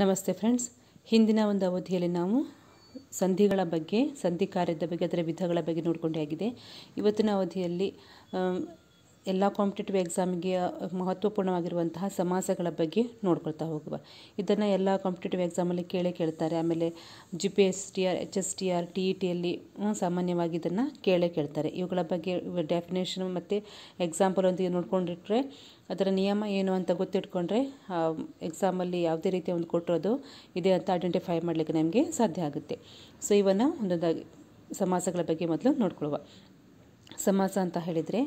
ನಮಸ್ತೆ ಫ್ರೆಂಡ್ಸ್ ಹಿಂದಿನ ಒಂದು ಅವಧಿಯಲ್ಲಿ ನಾವು ಸಂಧಿಗಳ ಬಗ್ಗೆ ಸಂಧಿ ಕಾರ್ಯದ ಬಗ್ಗೆ ಅದರ ವಿಧಗಳ ಬಗ್ಗೆ ನೋಡಿಕೊಂಡೇ ಆಗಿದೆ ಇವತ್ತಿನ ಅವಧಿಯಲ್ಲಿ ಎಲ್ಲ ಕಾಂಪಿಟೇಟಿವ್ ಎಕ್ಸಾಮಿಗೆ ಮಹತ್ವಪೂರ್ಣವಾಗಿರುವಂತಹ ಸಮಾಸಗಳ ಬಗ್ಗೆ ನೋಡ್ಕೊಳ್ತಾ ಹೋಗುವ ಇದನ್ನು ಎಲ್ಲ ಕಾಂಪಿಟೇಟಿವ್ ಎಕ್ಸಾಮಲ್ಲಿ ಕೇಳೇ ಕೇಳ್ತಾರೆ ಆಮೇಲೆ G P S T R H S T R T E ಟಿಯಲ್ಲಿ ಸಾಮಾನ್ಯವಾಗಿ ಇದನ್ನು ಕೇಳೇ ಕೇಳ್ತಾರೆ ಇವುಗಳ ಬಗ್ಗೆ ಡೆಫಿನೇಷನ್ ಮತ್ತು ಎಕ್ಸಾಂಪಲ್ ಒಂದು ನೋಡ್ಕೊಂಡಿಟ್ರೆ ಅದರ ನಿಯಮ ಏನು ಅಂತ ಗೊತ್ತಿಟ್ಕೊಂಡ್ರೆ ಎಕ್ಸಾಮಲ್ಲಿ ಯಾವುದೇ ರೀತಿಯ ಒಂದು ಕೊಟ್ಟಿರೋದು ಇದೆ ಅಂತ ಐಡೆಂಟಿಫೈ ಮಾಡಲಿಕ್ಕೆ ನಮಗೆ ಸಾಧ್ಯ ಆಗುತ್ತೆ ಸೊ ಇವನ್ನು ಒಂದೊಂದಾಗಿ ಸಮಾಸಗಳ ಬಗ್ಗೆ ಮೊದಲು ನೋಡ್ಕೊಳ್ಳುವ ಸಮಾಸ ಅಂತ ಹೇಳಿದರೆ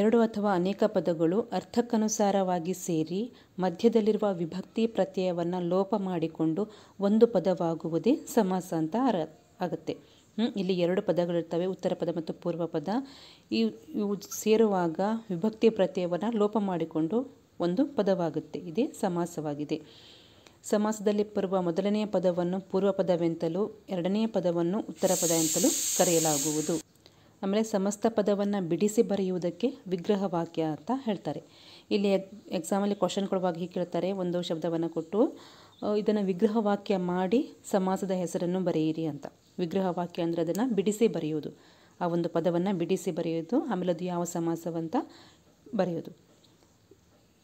ಎರಡು ಅಥವಾ ಅನೇಕ ಪದಗಳು ಅರ್ಥಕ್ಕನುಸಾರವಾಗಿ ಸೇರಿ ಮಧ್ಯದಲ್ಲಿರುವ ವಿಭಕ್ತಿ ಪ್ರತ್ಯಯವನ್ನು ಲೋಪ ಮಾಡಿಕೊಂಡು ಒಂದು ಪದವಾಗುವುದೇ ಸಮಾಸ ಅಂತ ಅರ ಆಗುತ್ತೆ ಇಲ್ಲಿ ಎರಡು ಪದಗಳಿರ್ತವೆ ಉತ್ತರ ಪದ ಮತ್ತು ಪೂರ್ವ ಪದ ಇವು ಸೇರುವಾಗ ವಿಭಕ್ತಿ ಪ್ರತ್ಯಯವನ್ನು ಲೋಪ ಮಾಡಿಕೊಂಡು ಒಂದು ಪದವಾಗುತ್ತೆ ಇದೇ ಸಮಾಸವಾಗಿದೆ ಸಮಾಸದಲ್ಲಿ ಬರುವ ಮೊದಲನೆಯ ಪದವನ್ನು ಪೂರ್ವ ಪದವೆಂತಲೂ ಎರಡನೆಯ ಪದವನ್ನು ಉತ್ತರ ಪದ ಎಂತಲೂ ಕರೆಯಲಾಗುವುದು ಆಮೇಲೆ ಸಮಸ್ತ ಪದವನ್ನು ಬಿಡಿಸಿ ಬರೆಯುವುದಕ್ಕೆ ವಿಗ್ರಹ ವಾಕ್ಯ ಅಂತ ಹೇಳ್ತಾರೆ ಇಲ್ಲಿ ಎಕ್ಸಾಮಲ್ಲಿ ಕ್ವಶನ್ ಕೊಡುವಾಗ ಹೀಗೆ ಕೇಳ್ತಾರೆ ಒಂದು ಶಬ್ದವನ್ನು ಕೊಟ್ಟು ಇದನ್ನು ವಿಗ್ರಹ ವಾಕ್ಯ ಮಾಡಿ ಸಮಾಸದ ಹೆಸರನ್ನು ಬರೆಯಿರಿ ಅಂತ ವಿಗ್ರಹ ವಾಕ್ಯ ಅಂದರೆ ಅದನ್ನು ಬಿಡಿಸಿ ಬರೆಯೋದು ಆ ಒಂದು ಪದವನ್ನು ಬಿಡಿಸಿ ಬರೆಯೋದು ಆಮೇಲೆ ಅದು ಯಾವ ಸಮಾಸವಂತ ಬರೆಯೋದು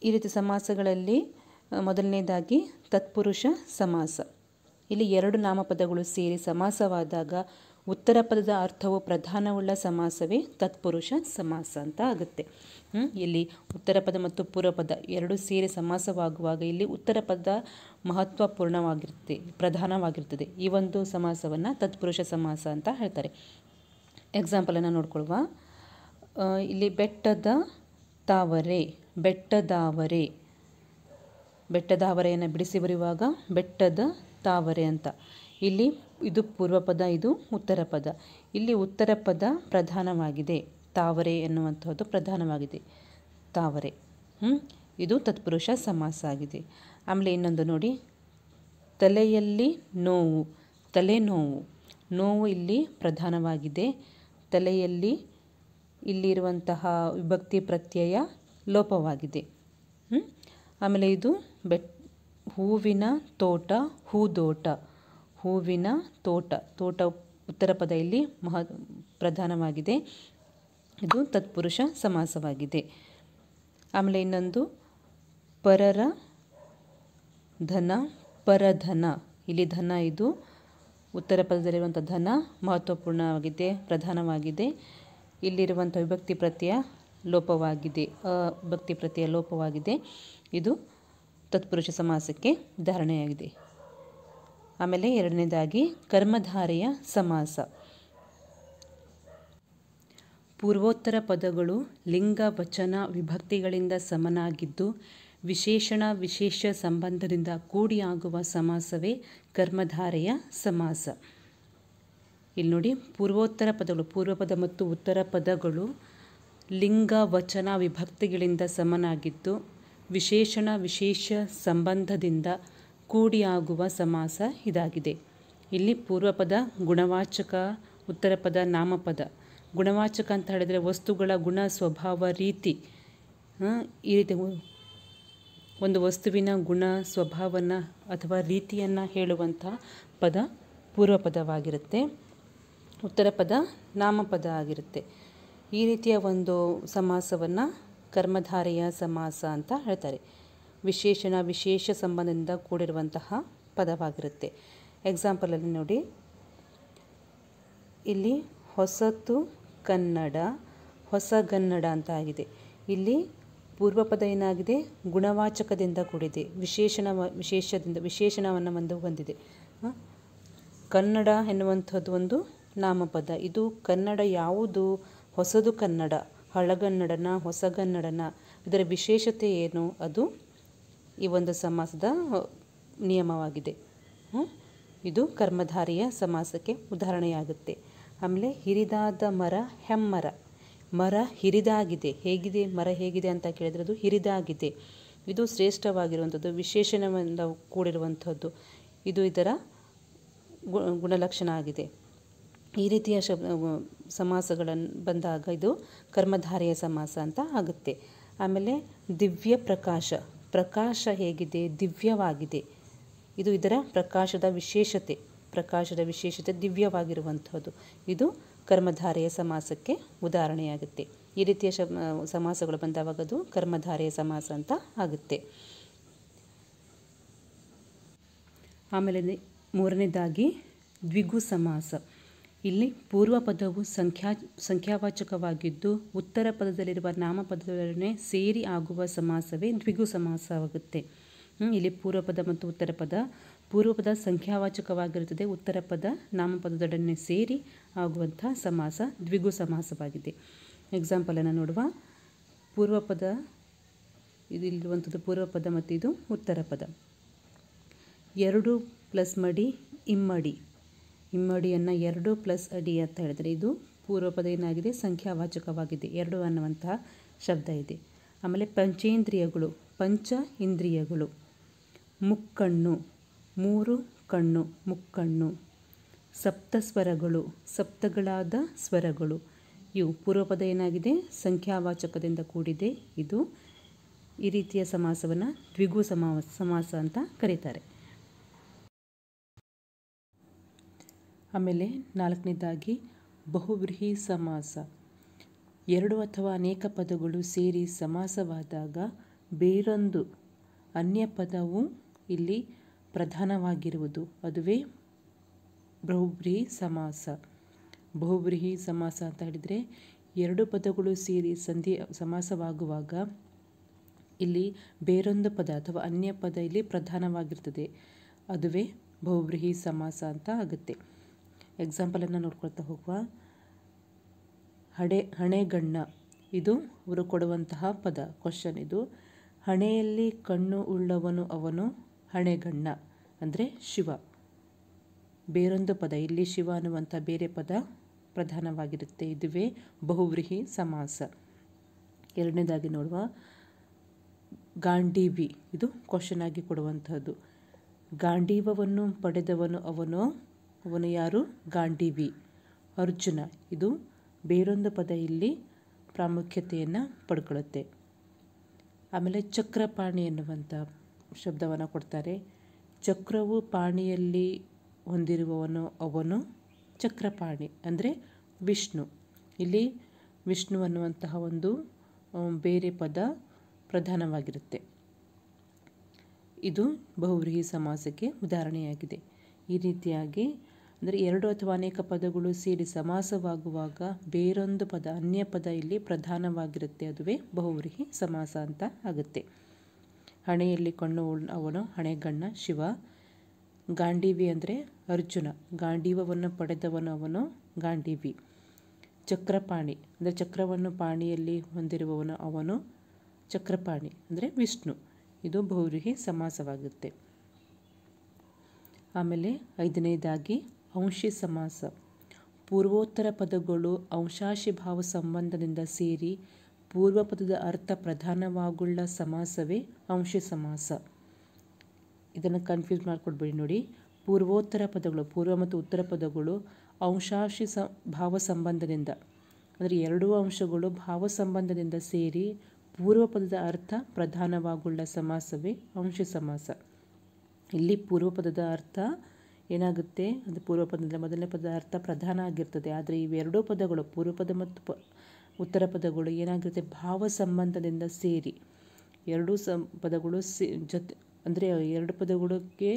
ಈ ರೀತಿ ಸಮಾಸಗಳಲ್ಲಿ ಮೊದಲನೇದಾಗಿ ತತ್ಪುರುಷ ಸಮಾಸ ಇಲ್ಲಿ ಎರಡು ನಾಮಪದಗಳು ಸೇರಿ ಸಮಾಸವಾದಾಗ ಉತ್ತರ ಪದದ ಅರ್ಥವು ಪ್ರಧಾನವುಳ್ಳ ಸಮಾಸವೇ ತತ್ಪುರುಷ ಸಮಾಸ ಅಂತ ಆಗುತ್ತೆ ಇಲ್ಲಿ ಉತ್ತರ ಪದ ಮತ್ತು ಪೂರ್ವಪದ ಎರಡು ಸೇರಿ ಸಮಾಸವಾಗುವಾಗ ಇಲ್ಲಿ ಉತ್ತರ ಪದ ಮಹತ್ವಪೂರ್ಣವಾಗಿರುತ್ತೆ ಪ್ರಧಾನವಾಗಿರ್ತದೆ ಈ ಒಂದು ಸಮಾಸವನ್ನು ತತ್ಪುರುಷ ಸಮಾಸ ಅಂತ ಹೇಳ್ತಾರೆ ಎಕ್ಸಾಂಪಲನ್ನು ನೋಡ್ಕೊಳ್ವ ಇಲ್ಲಿ ಬೆಟ್ಟದ ತಾವರೆ ಬೆಟ್ಟದಾವರೆ ಬೆಟ್ಟದಾವರೆಯನ್ನು ಬಿಡಿಸಿ ಬರೆಯುವಾಗ ಬೆಟ್ಟದ ತಾವರೆ ಅಂತ ಇಲ್ಲಿ ಇದು ಪೂರ್ವ ಪದ ಇದು ಉತ್ತರ ಪದ ಇಲ್ಲಿ ಉತ್ತರ ಪದ ಪ್ರಧಾನವಾಗಿದೆ ತಾವರೆ ಎನ್ನುವಂಥದ್ದು ಪ್ರಧಾನವಾಗಿದೆ ತಾವರೆ ಇದು ತತ್ಪುರುಷ ಸಮಾಸ ಆಗಿದೆ ಆಮೇಲೆ ಇನ್ನೊಂದು ನೋಡಿ ತಲೆಯಲ್ಲಿ ನೋವು ತಲೆನೋವು ನೋವು ಇಲ್ಲಿ ಪ್ರಧಾನವಾಗಿದೆ ತಲೆಯಲ್ಲಿ ಇಲ್ಲಿರುವಂತಹ ವಿಭಕ್ತಿ ಪ್ರತ್ಯಯ ಲೋಪವಾಗಿದೆ ಆಮೇಲೆ ಇದು ಬೆಟ್ ಹೂವಿನ ತೋಟ ಹೂದೋಟ ಹೂವಿನ ತೋಟ ತೋಟ ಪದ ಇಲ್ಲಿ ಮಹ ಪ್ರಧಾನವಾಗಿದೆ ಇದು ತತ್ಪುರುಷ ಸಮಾಸವಾಗಿದೆ ಆಮೇಲೆ ಇನ್ನೊಂದು ಪರರ ಧನ ಪರಧನ ಇಲ್ಲಿ ಧನ ಇದು ಉತ್ತರ ಪದದಲ್ಲಿರುವಂಥ ಧನ ಮಹತ್ವಪೂರ್ಣವಾಗಿದೆ ಪ್ರಧಾನವಾಗಿದೆ ಇಲ್ಲಿರುವಂಥ ವಿಭಕ್ತಿ ಪ್ರತ್ಯಯ ಲೋಪವಾಗಿದೆ ಭಕ್ತಿ ಪ್ರತ್ಯಯ ಲೋಪವಾಗಿದೆ ಇದು ತತ್ಪುರುಷ ಸಮಾಸಕ್ಕೆ ಉದಾಹರಣೆಯಾಗಿದೆ ಆಮೇಲೆ ಎರಡನೇದಾಗಿ ಕರ್ಮಧಾರೆಯ ಸಮಾಸ ಪೂರ್ವೋತ್ತರ ಪದಗಳು ಲಿಂಗ ವಚನ ವಿಭಕ್ತಿಗಳಿಂದ ಸಮನಾಗಿದ್ದು ವಿಶೇಷಣ ವಿಶೇಷ ಸಂಬಂಧದಿಂದ ಕೂಡಿಯಾಗುವ ಸಮಾಸವೇ ಕರ್ಮಧಾರೆಯ ಸಮಾಸ ಇಲ್ಲಿ ನೋಡಿ ಪೂರ್ವೋತ್ತರ ಪದಗಳು ಪೂರ್ವ ಪದ ಮತ್ತು ಉತ್ತರ ಪದಗಳು ಲಿಂಗ ವಚನ ವಿಭಕ್ತಿಗಳಿಂದ ಸಮನಾಗಿದ್ದು ವಿಶೇಷಣ ವಿಶೇಷ ಸಂಬಂಧದಿಂದ ಕೂಡಿಯಾಗುವ ಸಮಾಸ ಇದಾಗಿದೆ ಇಲ್ಲಿ ಪೂರ್ವಪದ ಗುಣವಾಚಕ ಉತ್ತರ ಪದ ನಾಮಪದ ಗುಣವಾಚಕ ಅಂತ ಹೇಳಿದರೆ ವಸ್ತುಗಳ ಗುಣ ಸ್ವಭಾವ ರೀತಿ ಈ ರೀತಿ ಒಂದು ವಸ್ತುವಿನ ಗುಣ ಸ್ವಭಾವನ ಅಥವಾ ರೀತಿಯನ್ನು ಹೇಳುವಂಥ ಪದ ಪೂರ್ವಪದವಾಗಿರುತ್ತೆ ಉತ್ತರ ಪದ ನಾಮಪದ ಆಗಿರುತ್ತೆ ಈ ರೀತಿಯ ಒಂದು ಸಮಾಸವನ್ನು ಕರ್ಮಧಾರೆಯ ಸಮಾಸ ಅಂತ ಹೇಳ್ತಾರೆ ವಿಶೇಷಣ ವಿಶೇಷ ಸಂಬಂಧದಿಂದ ಕೂಡಿರುವಂತಹ ಪದವಾಗಿರುತ್ತೆ ಎಕ್ಸಾಂಪಲಲ್ಲಿ ನೋಡಿ ಇಲ್ಲಿ ಹೊಸತು ಕನ್ನಡ ಹೊಸಗನ್ನಡ ಅಂತ ಆಗಿದೆ ಇಲ್ಲಿ ಪೂರ್ವಪದ ಏನಾಗಿದೆ ಗುಣವಾಚಕದಿಂದ ಕೂಡಿದೆ ವಿಶೇಷಣ ವಿಶೇಷದಿಂದ ವಿಶೇಷಣವನ್ನು ಒಂದು ಹೊಂದಿದೆ ಕನ್ನಡ ಎನ್ನುವಂಥದ್ದು ಒಂದು ನಾಮಪದ ಇದು ಕನ್ನಡ ಯಾವುದು ಹೊಸದು ಕನ್ನಡ ಹಳಗನ್ನಡನ ಹೊಸಗನ್ನಡನ ಇದರ ವಿಶೇಷತೆ ಏನು ಅದು ಈ ಒಂದು ಸಮಾಸದ ನಿಯಮವಾಗಿದೆ ಇದು ಕರ್ಮಧಾರಿಯ ಸಮಾಸಕ್ಕೆ ಉದಾಹರಣೆಯಾಗುತ್ತೆ ಆಮೇಲೆ ಹಿರಿದಾದ ಮರ ಹೆಮ್ಮರ ಮರ ಹಿರಿದಾಗಿದೆ ಹೇಗಿದೆ ಮರ ಹೇಗಿದೆ ಅಂತ ಕೇಳಿದರೆ ಅದು ಹಿರಿದಾಗಿದೆ ಇದು ಶ್ರೇಷ್ಠವಾಗಿರುವಂಥದ್ದು ವಿಶೇಷಣದಿಂದ ಕೂಡಿರುವಂಥದ್ದು ಇದು ಇದರ ಗುಣಲಕ್ಷಣ ಆಗಿದೆ ಈ ರೀತಿಯ ಶಬ್ದ ಸಮಾಸಗಳನ್ನು ಬಂದಾಗ ಇದು ಕರ್ಮಧಾರೆಯ ಸಮಾಸ ಅಂತ ಆಗುತ್ತೆ ಆಮೇಲೆ ದಿವ್ಯ ಪ್ರಕಾಶ ಪ್ರಕಾಶ ಹೇಗಿದೆ ದಿವ್ಯವಾಗಿದೆ ಇದು ಇದರ ಪ್ರಕಾಶದ ವಿಶೇಷತೆ ಪ್ರಕಾಶದ ವಿಶೇಷತೆ ದಿವ್ಯವಾಗಿರುವಂಥದ್ದು ಇದು ಕರ್ಮಧಾರೆಯ ಸಮಾಸಕ್ಕೆ ಉದಾಹರಣೆಯಾಗುತ್ತೆ ಈ ರೀತಿಯ ಸಮಾಸಗಳು ಬಂದಾಗ ಅದು ಕರ್ಮಧಾರೆಯ ಸಮಾಸ ಅಂತ ಆಗುತ್ತೆ ಆಮೇಲೆ ಮೂರನೇದಾಗಿ ದ್ವಿಗು ಸಮಾಸ ಇಲ್ಲಿ ಪೂರ್ವ ಪದವು ಸಂಖ್ಯಾ ಸಂಖ್ಯಾವಾಚಕವಾಗಿದ್ದು ಉತ್ತರ ಪದದಲ್ಲಿರುವ ನಾಮಪದದೊಡನೆ ಸೇರಿ ಆಗುವ ಸಮಾಸವೇ ದ್ವಿಗು ಸಮಾಸವಾಗುತ್ತೆ ಇಲ್ಲಿ ಪೂರ್ವ ಪದ ಮತ್ತು ಉತ್ತರ ಪದ ಪೂರ್ವ ಪದ ಸಂಖ್ಯಾವಾಚಕವಾಗಿರುತ್ತದೆ ಉತ್ತರ ಪದ ನಾಮಪದದೊಡನೆ ಸೇರಿ ಆಗುವಂಥ ಸಮಾಸ ದ್ವಿಗು ಸಮಾಸವಾಗಿದೆ ಎಕ್ಸಾಂಪಲನ್ನು ನೋಡುವ ಪೂರ್ವ ಪದ ಪೂರ್ವಪದ ಪೂರ್ವ ಪದ ಮತ್ತು ಇದು ಉತ್ತರ ಪದ ಎರಡು ಪ್ಲಸ್ ಮಡಿ ಇಮ್ಮಡಿ ಇಮ್ಮಡಿಯನ್ನು ಎರಡು ಪ್ಲಸ್ ಅಡಿ ಅಂತ ಹೇಳಿದರೆ ಇದು ಪೂರ್ವಪದ ಏನಾಗಿದೆ ಸಂಖ್ಯಾವಾಚಕವಾಗಿದೆ ಎರಡು ಅನ್ನುವಂತಹ ಶಬ್ದ ಇದೆ ಆಮೇಲೆ ಪಂಚೇಂದ್ರಿಯಗಳು ಪಂಚ ಇಂದ್ರಿಯಗಳು ಮುಕ್ಕಣ್ಣು ಮೂರು ಕಣ್ಣು ಮುಕ್ಕಣ್ಣು ಸಪ್ತ ಸ್ವರಗಳು ಸಪ್ತಗಳಾದ ಸ್ವರಗಳು ಇವು ಪೂರ್ವಪದ ಏನಾಗಿದೆ ಸಂಖ್ಯಾವಾಚಕದಿಂದ ಕೂಡಿದೆ ಇದು ಈ ರೀತಿಯ ಸಮಾಸವನ್ನು ದ್ವಿಗು ಸಮಾಸ ಅಂತ ಕರೀತಾರೆ ಆಮೇಲೆ ನಾಲ್ಕನೇದಾಗಿ ಬಹುವ್ರೀಹಿ ಸಮಾಸ ಎರಡು ಅಥವಾ ಅನೇಕ ಪದಗಳು ಸೇರಿ ಸಮಾಸವಾದಾಗ ಬೇರೊಂದು ಅನ್ಯ ಪದವು ಇಲ್ಲಿ ಪ್ರಧಾನವಾಗಿರುವುದು ಅದುವೇ ಬಹುಬ್ರೀಹಿ ಸಮಾಸ ಬಹುಬ್ರೀಹಿ ಸಮಾಸ ಅಂತ ಹೇಳಿದರೆ ಎರಡು ಪದಗಳು ಸೇರಿ ಸಂಧಿ ಸಮಾಸವಾಗುವಾಗ ಇಲ್ಲಿ ಬೇರೊಂದು ಪದ ಅಥವಾ ಅನ್ಯ ಪದ ಇಲ್ಲಿ ಪ್ರಧಾನವಾಗಿರ್ತದೆ ಅದುವೇ ಬಹುಬ್ರೀಹಿ ಸಮಾಸ ಅಂತ ಆಗುತ್ತೆ ಎಕ್ಸಾಂಪಲನ್ನು ನೋಡ್ಕೊಳ್ತಾ ಹೋಗುವ ಹಡೆ ಹಣೆಗಣ್ಣ ಇದು ಅವರು ಕೊಡುವಂತಹ ಪದ ಕ್ವಶನ್ ಇದು ಹಣೆಯಲ್ಲಿ ಕಣ್ಣು ಉಳ್ಳವನು ಅವನು ಹಣೆಗಣ್ಣ ಅಂದರೆ ಶಿವ ಬೇರೊಂದು ಪದ ಇಲ್ಲಿ ಶಿವ ಅನ್ನುವಂಥ ಬೇರೆ ಪದ ಪ್ರಧಾನವಾಗಿರುತ್ತೆ ಇದುವೇ ಬಹುವ್ರೀಹಿ ಸಮಾಸ ಎರಡನೇದಾಗಿ ನೋಡುವ ಗಾಂಡೀವಿ ಇದು ಕ್ವಶನ್ ಆಗಿ ಕೊಡುವಂಥದ್ದು ಗಾಂಡೀವವನ್ನು ಪಡೆದವನು ಅವನು ಅವನು ಯಾರು ಗಾಂಡೀವಿ ಅರ್ಜುನ ಇದು ಬೇರೊಂದು ಪದ ಇಲ್ಲಿ ಪ್ರಾಮುಖ್ಯತೆಯನ್ನು ಪಡ್ಕೊಳ್ಳುತ್ತೆ ಆಮೇಲೆ ಚಕ್ರಪಾಣಿ ಎನ್ನುವಂಥ ಶಬ್ದವನ್ನು ಕೊಡ್ತಾರೆ ಚಕ್ರವು ಪಾಣಿಯಲ್ಲಿ ಹೊಂದಿರುವವನು ಅವನು ಚಕ್ರಪಾಣಿ ಅಂದರೆ ವಿಷ್ಣು ಇಲ್ಲಿ ವಿಷ್ಣು ಅನ್ನುವಂತಹ ಒಂದು ಬೇರೆ ಪದ ಪ್ರಧಾನವಾಗಿರುತ್ತೆ ಇದು ಬಹುವ್ರೀಹಿ ಸಮಾಸಕ್ಕೆ ಉದಾಹರಣೆಯಾಗಿದೆ ಈ ರೀತಿಯಾಗಿ ಅಂದರೆ ಎರಡು ಅಥವಾ ಅನೇಕ ಪದಗಳು ಸೇರಿ ಸಮಾಸವಾಗುವಾಗ ಬೇರೊಂದು ಪದ ಅನ್ಯ ಪದ ಇಲ್ಲಿ ಪ್ರಧಾನವಾಗಿರುತ್ತೆ ಅದುವೇ ಬಹುವ್ರಿಹಿ ಸಮಾಸ ಅಂತ ಆಗುತ್ತೆ ಹಣೆಯಲ್ಲಿ ಕಣ್ಣು ಅವನು ಹಣೆಗಣ್ಣ ಶಿವ ಗಾಂಡೀವಿ ಅಂದರೆ ಅರ್ಜುನ ಗಾಂಡೀವವನ್ನು ಪಡೆದವನು ಅವನು ಗಾಂಡೀವಿ ಚಕ್ರಪಾಣಿ ಅಂದರೆ ಚಕ್ರವನ್ನು ಪಾಣಿಯಲ್ಲಿ ಹೊಂದಿರುವವನು ಅವನು ಚಕ್ರಪಾಣಿ ಅಂದರೆ ವಿಷ್ಣು ಇದು ಬಹುರಿಹಿ ಸಮಾಸವಾಗುತ್ತೆ ಆಮೇಲೆ ಐದನೇದಾಗಿ ಅಂಶಿ ಸಮಾಸ ಪೂರ್ವೋತ್ತರ ಪದಗಳು ಭಾವ ಸಂಬಂಧದಿಂದ ಸೇರಿ ಪೂರ್ವ ಪದದ ಅರ್ಥ ಪ್ರಧಾನವಾಗುಳ್ಳ ಸಮಾಸವೇ ಅಂಶಿ ಸಮಾಸ ಇದನ್ನು ಕನ್ಫ್ಯೂಸ್ ಮಾಡಿಕೊಡ್ಬೇಡಿ ನೋಡಿ ಪೂರ್ವೋತ್ತರ ಪದಗಳು ಪೂರ್ವ ಮತ್ತು ಉತ್ತರ ಪದಗಳು ಅಂಶಾಶಿ ಸ ಭಾವ ಸಂಬಂಧದಿಂದ ಅಂದರೆ ಎರಡೂ ಅಂಶಗಳು ಭಾವ ಸಂಬಂಧದಿಂದ ಸೇರಿ ಪೂರ್ವ ಪದದ ಅರ್ಥ ಪ್ರಧಾನವಾಗುಳ್ಳ ಸಮಾಸವೇ ಅಂಶ ಸಮಾಸ ಇಲ್ಲಿ ಪೂರ್ವ ಪದದ ಅರ್ಥ ಏನಾಗುತ್ತೆ ಅದು ಪದದಲ್ಲಿ ಮೊದಲನೇ ಪದ ಅರ್ಥ ಪ್ರಧಾನ ಆಗಿರ್ತದೆ ಆದರೆ ಇವೆರಡೂ ಪದಗಳು ಪೂರ್ವಪದ ಮತ್ತು ಪ ಉತ್ತರ ಪದಗಳು ಏನಾಗಿರುತ್ತೆ ಭಾವ ಸಂಬಂಧದಿಂದ ಸೇರಿ ಎರಡೂ ಸಂ ಪದಗಳು ಸಿ ಜೊತೆ ಅಂದರೆ ಎರಡು ಪದಗಳಿಗೆ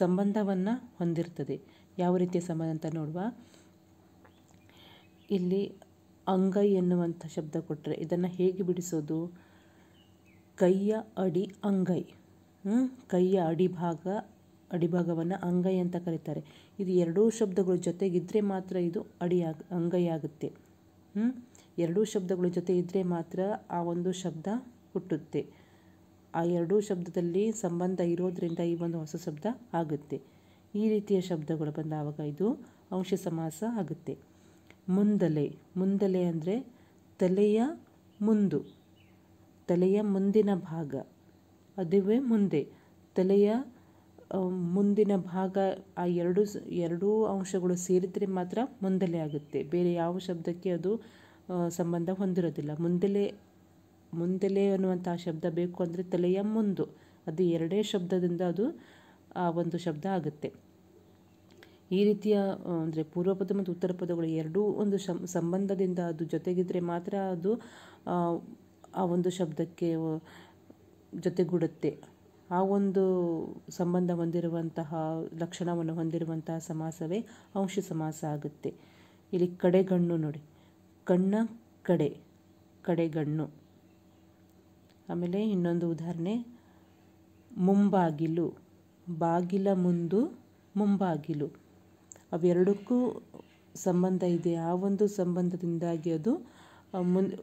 ಸಂಬಂಧವನ್ನು ಹೊಂದಿರ್ತದೆ ಯಾವ ರೀತಿಯ ಸಂಬಂಧ ಅಂತ ನೋಡುವ ಇಲ್ಲಿ ಅಂಗೈ ಎನ್ನುವಂಥ ಶಬ್ದ ಕೊಟ್ಟರೆ ಇದನ್ನು ಹೇಗೆ ಬಿಡಿಸೋದು ಕೈಯ ಅಡಿ ಅಂಗೈ ಕೈಯ ಭಾಗ ಅಡಿಭಾಗವನ್ನು ಅಂಗೈ ಅಂತ ಕರೀತಾರೆ ಇದು ಎರಡೂ ಶಬ್ದಗಳ ಜೊತೆಗಿದ್ದರೆ ಮಾತ್ರ ಇದು ಅಡಿ ಅಂಗೈ ಆಗುತ್ತೆ ಎರಡೂ ಶಬ್ದಗಳ ಜೊತೆ ಇದ್ದರೆ ಮಾತ್ರ ಆ ಒಂದು ಶಬ್ದ ಹುಟ್ಟುತ್ತೆ ಆ ಎರಡೂ ಶಬ್ದದಲ್ಲಿ ಸಂಬಂಧ ಇರೋದರಿಂದ ಈ ಒಂದು ಹೊಸ ಶಬ್ದ ಆಗುತ್ತೆ ಈ ರೀತಿಯ ಶಬ್ದಗಳು ಬಂದಾಗ ಇದು ಅಂಶ ಸಮಾಸ ಆಗುತ್ತೆ ಮುಂದಲೆ ಮುಂದಲೆ ಅಂದರೆ ತಲೆಯ ಮುಂದು ತಲೆಯ ಮುಂದಿನ ಭಾಗ ಅದುವೇ ಮುಂದೆ ತಲೆಯ ಮುಂದಿನ ಭಾಗ ಆ ಎರಡು ಎರಡೂ ಅಂಶಗಳು ಸೇರಿದರೆ ಮಾತ್ರ ಮುಂದಲೆ ಆಗುತ್ತೆ ಬೇರೆ ಯಾವ ಶಬ್ದಕ್ಕೆ ಅದು ಸಂಬಂಧ ಹೊಂದಿರೋದಿಲ್ಲ ಮುಂದಲೆ ಮುಂದಲೆ ಅನ್ನುವಂಥ ಶಬ್ದ ಬೇಕು ಅಂದರೆ ತಲೆಯ ಮುಂದು ಅದು ಎರಡೇ ಶಬ್ದದಿಂದ ಅದು ಆ ಒಂದು ಶಬ್ದ ಆಗುತ್ತೆ ಈ ರೀತಿಯ ಅಂದರೆ ಪೂರ್ವಪದ ಮತ್ತು ಉತ್ತರ ಪದಗಳು ಎರಡೂ ಒಂದು ಸಂಬಂಧದಿಂದ ಅದು ಜೊತೆಗಿದ್ರೆ ಮಾತ್ರ ಅದು ಆ ಒಂದು ಶಬ್ದಕ್ಕೆ ಜೊತೆಗೂಡುತ್ತೆ ಆ ಒಂದು ಸಂಬಂಧ ಹೊಂದಿರುವಂತಹ ಲಕ್ಷಣವನ್ನು ಹೊಂದಿರುವಂತಹ ಸಮಾಸವೇ ಅಂಶ ಸಮಾಸ ಆಗುತ್ತೆ ಇಲ್ಲಿ ಕಡೆಗಣ್ಣು ನೋಡಿ ಕಣ್ಣ ಕಡೆ ಕಡೆಗಣ್ಣು ಆಮೇಲೆ ಇನ್ನೊಂದು ಉದಾಹರಣೆ ಮುಂಬಾಗಿಲು ಬಾಗಿಲ ಮುಂದು ಮುಂಬಾಗಿಲು ಅವೆರಡಕ್ಕೂ ಸಂಬಂಧ ಇದೆ ಆ ಒಂದು ಸಂಬಂಧದಿಂದಾಗಿ ಅದು ಮುಂದೆ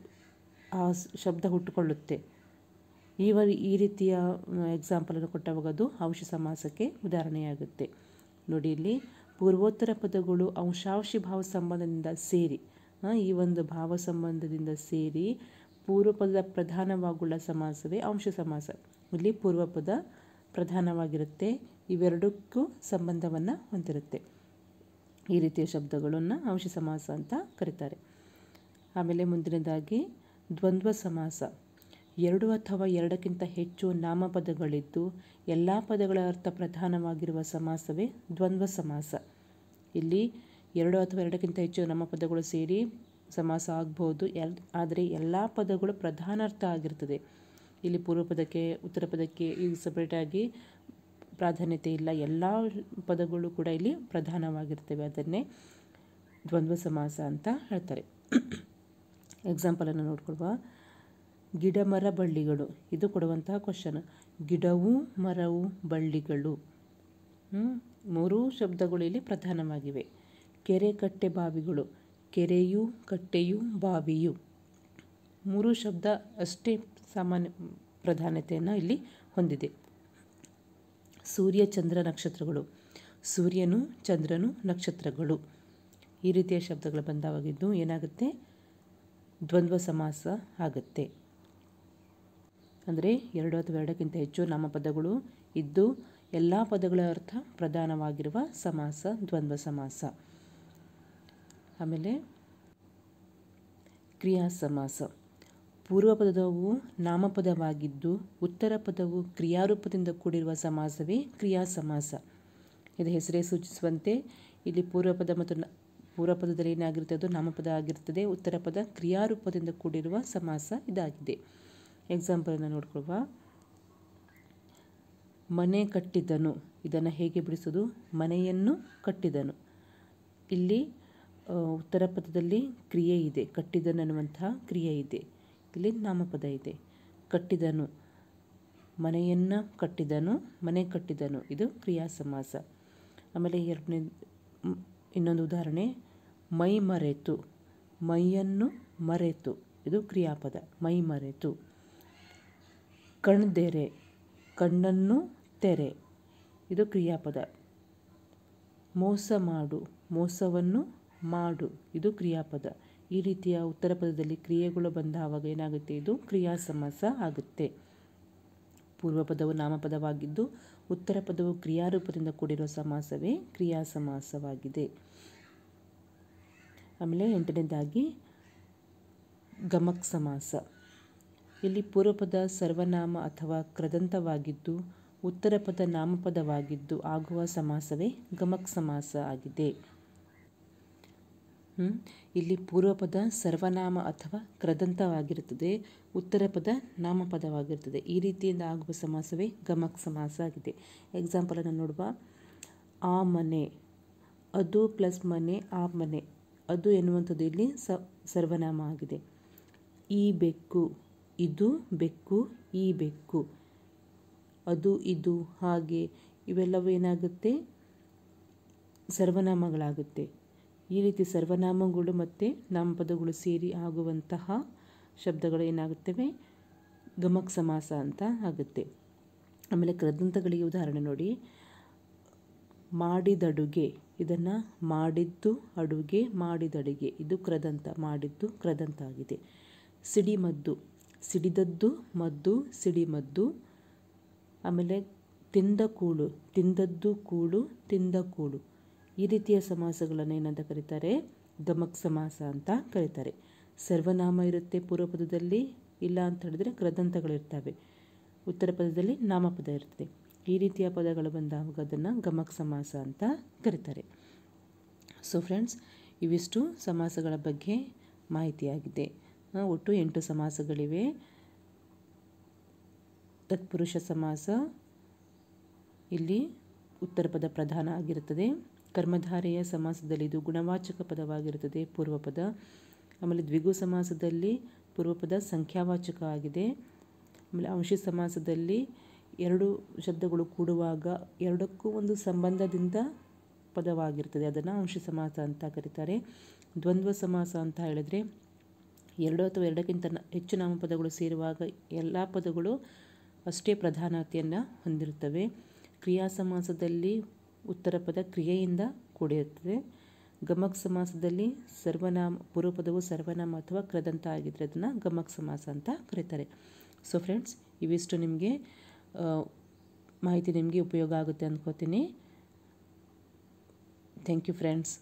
ಆ ಶಬ್ದ ಹುಟ್ಟುಕೊಳ್ಳುತ್ತೆ ಈವ ಈ ರೀತಿಯ ಎಕ್ಸಾಂಪಲನ್ನು ಕೊಟ್ಟವಾಗ ಅದು ಅಂಶ ಸಮಾಸಕ್ಕೆ ಉದಾಹರಣೆಯಾಗುತ್ತೆ ನೋಡಿ ಇಲ್ಲಿ ಪೂರ್ವೋತ್ತರ ಪದಗಳು ಅಂಶಾಂಶಿ ಭಾವ ಸಂಬಂಧದಿಂದ ಸೇರಿ ಈ ಒಂದು ಭಾವ ಸಂಬಂಧದಿಂದ ಸೇರಿ ಪೂರ್ವಪದ ಪ್ರಧಾನವಾಗುಳ್ಳ ಸಮಾಸವೇ ಅಂಶ ಸಮಾಸ ಇಲ್ಲಿ ಪೂರ್ವಪದ ಪ್ರಧಾನವಾಗಿರುತ್ತೆ ಇವೆರಡಕ್ಕೂ ಸಂಬಂಧವನ್ನು ಹೊಂದಿರುತ್ತೆ ಈ ರೀತಿಯ ಶಬ್ದಗಳನ್ನು ಅಂಶ ಸಮಾಸ ಅಂತ ಕರೀತಾರೆ ಆಮೇಲೆ ಮುಂದಿನದಾಗಿ ದ್ವಂದ್ವ ಸಮಾಸ ಎರಡು ಅಥವಾ ಎರಡಕ್ಕಿಂತ ಹೆಚ್ಚು ನಾಮಪದಗಳಿದ್ದು ಎಲ್ಲ ಪದಗಳ ಅರ್ಥ ಪ್ರಧಾನವಾಗಿರುವ ಸಮಾಸವೇ ದ್ವಂದ್ವ ಸಮಾಸ ಇಲ್ಲಿ ಎರಡು ಅಥವಾ ಎರಡಕ್ಕಿಂತ ಹೆಚ್ಚು ನಾಮಪದಗಳು ಸೇರಿ ಸಮಾಸ ಆಗ್ಬೋದು ಎಲ್ ಆದರೆ ಎಲ್ಲ ಪದಗಳು ಪ್ರಧಾನ ಅರ್ಥ ಆಗಿರ್ತದೆ ಇಲ್ಲಿ ಪೂರ್ವ ಪದಕ್ಕೆ ಉತ್ತರ ಪದಕ್ಕೆ ಈಗ ಸಪ್ರೇಟಾಗಿ ಪ್ರಾಧಾನ್ಯತೆ ಇಲ್ಲ ಎಲ್ಲ ಪದಗಳು ಕೂಡ ಇಲ್ಲಿ ಪ್ರಧಾನವಾಗಿರ್ತವೆ ಅದನ್ನೇ ದ್ವಂದ್ವ ಸಮಾಸ ಅಂತ ಹೇಳ್ತಾರೆ ಎಕ್ಸಾಂಪಲನ್ನು ನೋಡ್ಕೊಳ್ವಾ ಗಿಡ ಮರ ಬಳ್ಳಿಗಳು ಇದು ಕೊಡುವಂತಹ ಕ್ವಶನ್ ಗಿಡವು ಮರವು ಬಳ್ಳಿಗಳು ಮೂರೂ ಶಬ್ದಗಳು ಇಲ್ಲಿ ಪ್ರಧಾನವಾಗಿವೆ ಕೆರೆ ಕಟ್ಟೆ ಬಾವಿಗಳು ಕೆರೆಯು ಕಟ್ಟೆಯು ಬಾವಿಯು ಮೂರು ಶಬ್ದ ಅಷ್ಟೇ ಸಾಮಾನ್ಯ ಪ್ರಧಾನತೆಯನ್ನು ಇಲ್ಲಿ ಹೊಂದಿದೆ ಸೂರ್ಯ ಚಂದ್ರ ನಕ್ಷತ್ರಗಳು ಸೂರ್ಯನು ಚಂದ್ರನು ನಕ್ಷತ್ರಗಳು ಈ ರೀತಿಯ ಶಬ್ದಗಳು ಬಂದವಾಗಿದ್ದು ಏನಾಗುತ್ತೆ ದ್ವಂದ್ವ ಸಮಾಸ ಆಗುತ್ತೆ ಅಂದರೆ ಎರಡು ಅಥವಾ ಎರಡಕ್ಕಿಂತ ಹೆಚ್ಚು ನಾಮಪದಗಳು ಇದ್ದು ಎಲ್ಲ ಪದಗಳ ಅರ್ಥ ಪ್ರಧಾನವಾಗಿರುವ ಸಮಾಸ ದ್ವಂದ್ವ ಸಮಾಸ ಆಮೇಲೆ ಕ್ರಿಯಾ ಸಮಾಸ ಪೂರ್ವ ಪದವು ನಾಮಪದವಾಗಿದ್ದು ಉತ್ತರ ಪದವು ಕ್ರಿಯಾರೂಪದಿಂದ ಕೂಡಿರುವ ಸಮಾಸವೇ ಕ್ರಿಯಾ ಸಮಾಸ ಇದು ಹೆಸರೇ ಸೂಚಿಸುವಂತೆ ಇಲ್ಲಿ ಪೂರ್ವಪದ ಮತ್ತು ಪೂರ್ವಪದದಲ್ಲಿ ಏನಾಗಿರುತ್ತೆ ಅದು ನಾಮಪದ ಆಗಿರುತ್ತದೆ ಉತ್ತರ ಪದ ಕ್ರಿಯಾರೂಪದಿಂದ ಕೂಡಿರುವ ಸಮಾಸ ಇದಾಗಿದೆ ಎಕ್ಸಾಂಪಲನ್ನು ನೋಡ್ಕೊಳ್ಳುವ ಮನೆ ಕಟ್ಟಿದನು ಇದನ್ನು ಹೇಗೆ ಬಿಡಿಸೋದು ಮನೆಯನ್ನು ಕಟ್ಟಿದನು ಇಲ್ಲಿ ಉತ್ತರ ಪದದಲ್ಲಿ ಕ್ರಿಯೆ ಇದೆ ಕಟ್ಟಿದನು ಅನ್ನುವಂತಹ ಕ್ರಿಯೆ ಇದೆ ಇಲ್ಲಿ ನಾಮಪದ ಇದೆ ಕಟ್ಟಿದನು ಮನೆಯನ್ನು ಕಟ್ಟಿದನು ಮನೆ ಕಟ್ಟಿದನು ಇದು ಕ್ರಿಯಾ ಸಮಾಸ ಆಮೇಲೆ ಎರಡನೇ ಇನ್ನೊಂದು ಉದಾಹರಣೆ ಮೈ ಮರೆತು ಮೈಯನ್ನು ಮರೆತು ಇದು ಕ್ರಿಯಾಪದ ಮೈ ಮರೆತು ಕಣ್ದೆರೆ ಕಣ್ಣನ್ನು ತೆರೆ ಇದು ಕ್ರಿಯಾಪದ ಮೋಸ ಮಾಡು ಮೋಸವನ್ನು ಮಾಡು ಇದು ಕ್ರಿಯಾಪದ ಈ ರೀತಿಯ ಉತ್ತರ ಪದದಲ್ಲಿ ಕ್ರಿಯೆಗಳು ಆವಾಗ ಏನಾಗುತ್ತೆ ಇದು ಕ್ರಿಯಾ ಸಮಾಸ ಆಗುತ್ತೆ ಪೂರ್ವ ಪದವು ನಾಮಪದವಾಗಿದ್ದು ಉತ್ತರ ಪದವು ಕ್ರಿಯಾರೂಪದಿಂದ ಕೂಡಿರುವ ಸಮಾಸವೇ ಕ್ರಿಯಾ ಸಮಾಸವಾಗಿದೆ ಆಮೇಲೆ ಎಂಟನೇದಾಗಿ ಗಮಕ್ ಸಮಾಸ ಇಲ್ಲಿ ಪೂರ್ವಪದ ಸರ್ವನಾಮ ಅಥವಾ ಕ್ರದಂತವಾಗಿದ್ದು ಉತ್ತರ ಪದ ನಾಮಪದವಾಗಿದ್ದು ಆಗುವ ಸಮಾಸವೇ ಗಮಕ್ ಸಮಾಸ ಆಗಿದೆ ಇಲ್ಲಿ ಪೂರ್ವಪದ ಸರ್ವನಾಮ ಅಥವಾ ಕ್ರದಂತವಾಗಿರುತ್ತದೆ ಉತ್ತರ ಪದ ನಾಮಪದವಾಗಿರುತ್ತದೆ ಈ ರೀತಿಯಿಂದ ಆಗುವ ಸಮಾಸವೇ ಗಮಕ್ ಸಮಾಸ ಆಗಿದೆ ಎಕ್ಸಾಂಪಲನ್ನು ನೋಡುವ ಆ ಮನೆ ಅದು ಪ್ಲಸ್ ಮನೆ ಆ ಮನೆ ಅದು ಎನ್ನುವಂಥದ್ದು ಇಲ್ಲಿ ಸರ್ವನಾಮ ಆಗಿದೆ ಈ ಬೆಕ್ಕು ಇದು ಬೆಕ್ಕು ಈ ಬೆಕ್ಕು ಅದು ಇದು ಹಾಗೆ ಇವೆಲ್ಲವೂ ಏನಾಗುತ್ತೆ ಸರ್ವನಾಮಗಳಾಗುತ್ತೆ ಈ ರೀತಿ ಸರ್ವನಾಮಗಳು ಮತ್ತು ನಾಮಪದಗಳು ಸೇರಿ ಆಗುವಂತಹ ಶಬ್ದಗಳು ಏನಾಗುತ್ತವೆ ಗಮಕ್ ಸಮಾಸ ಅಂತ ಆಗುತ್ತೆ ಆಮೇಲೆ ಕೃದಂತಗಳಿಗೆ ಉದಾಹರಣೆ ನೋಡಿ ಮಾಡಿದಡುಗೆ ಇದನ್ನು ಮಾಡಿದ್ದು ಅಡುಗೆ ಮಾಡಿದಡುಗೆ ಇದು ಕ್ರದಂತ ಮಾಡಿದ್ದು ಕ್ರದಂತ ಆಗಿದೆ ಸಿಡಿಮದ್ದು ಸಿಡಿದದ್ದು ಮದ್ದು ಸಿಡಿಮದ್ದು ಆಮೇಲೆ ತಿಂದ ಕೂಳು ತಿಂದದ್ದು ಕೂಳು ತಿಂದ ಕೂಳು ಈ ರೀತಿಯ ಸಮಾಸಗಳನ್ನು ಏನಂತ ಕರೀತಾರೆ ಗಮಕ್ ಸಮಾಸ ಅಂತ ಕರೀತಾರೆ ಸರ್ವನಾಮ ಇರುತ್ತೆ ಪೂರ್ವ ಪದದಲ್ಲಿ ಇಲ್ಲ ಅಂತ ಹೇಳಿದ್ರೆ ಕ್ರದಂತಗಳಿರ್ತವೆ ಉತ್ತರ ಪದದಲ್ಲಿ ನಾಮಪದ ಇರ್ತದೆ ಈ ರೀತಿಯ ಪದಗಳು ಬಂದಾಗ ಅದನ್ನು ಗಮಕ್ ಸಮಾಸ ಅಂತ ಕರೀತಾರೆ ಸೊ ಫ್ರೆಂಡ್ಸ್ ಇವಿಷ್ಟು ಸಮಾಸಗಳ ಬಗ್ಗೆ ಮಾಹಿತಿಯಾಗಿದೆ ಒಟ್ಟು ಎಂಟು ಸಮಾಸಗಳಿವೆ ತತ್ಪುರುಷ ಸಮಾಸ ಇಲ್ಲಿ ಉತ್ತರ ಪದ ಪ್ರಧಾನ ಆಗಿರುತ್ತದೆ ಕರ್ಮಧಾರೆಯ ಸಮಾಸದಲ್ಲಿ ಇದು ಗುಣವಾಚಕ ಪದವಾಗಿರುತ್ತದೆ ಪೂರ್ವಪದ ಆಮೇಲೆ ದ್ವಿಗು ಸಮಾಸದಲ್ಲಿ ಪೂರ್ವಪದ ಸಂಖ್ಯಾವಾಚಕ ಆಗಿದೆ ಆಮೇಲೆ ಅಂಶ ಸಮಾಸದಲ್ಲಿ ಎರಡು ಶಬ್ದಗಳು ಕೂಡುವಾಗ ಎರಡಕ್ಕೂ ಒಂದು ಸಂಬಂಧದಿಂದ ಪದವಾಗಿರ್ತದೆ ಅದನ್ನು ಅಂಶ ಸಮಾಸ ಅಂತ ಕರೀತಾರೆ ದ್ವಂದ್ವ ಸಮಾಸ ಅಂತ ಹೇಳಿದ್ರೆ ಎರಡು ಅಥವಾ ಎರಡಕ್ಕಿಂತ ಹೆಚ್ಚು ನಾಮಪದಗಳು ಸೇರುವಾಗ ಎಲ್ಲ ಪದಗಳು ಅಷ್ಟೇ ಪ್ರಧಾನತೆಯನ್ನು ಹೊಂದಿರುತ್ತವೆ ಕ್ರಿಯಾ ಸಮಾಸದಲ್ಲಿ ಉತ್ತರ ಪದ ಕ್ರಿಯೆಯಿಂದ ಕೂಡಿರುತ್ತದೆ ಗಮಕ್ ಸಮಾಸದಲ್ಲಿ ಸರ್ವನಾಮ ಪೂರ್ವಪದವು ಸರ್ವನಾಮ ಅಥವಾ ಕ್ರದಂತ ಆಗಿದ್ದರೆ ಅದನ್ನು ಗಮಕ್ ಸಮಾಸ ಅಂತ ಕರೀತಾರೆ ಸೊ ಫ್ರೆಂಡ್ಸ್ ಇವಿಷ್ಟು ನಿಮಗೆ ಮಾಹಿತಿ ನಿಮಗೆ ಉಪಯೋಗ ಆಗುತ್ತೆ ಅಂದ್ಕೋತೀನಿ ಥ್ಯಾಂಕ್ ಯು ಫ್ರೆಂಡ್ಸ್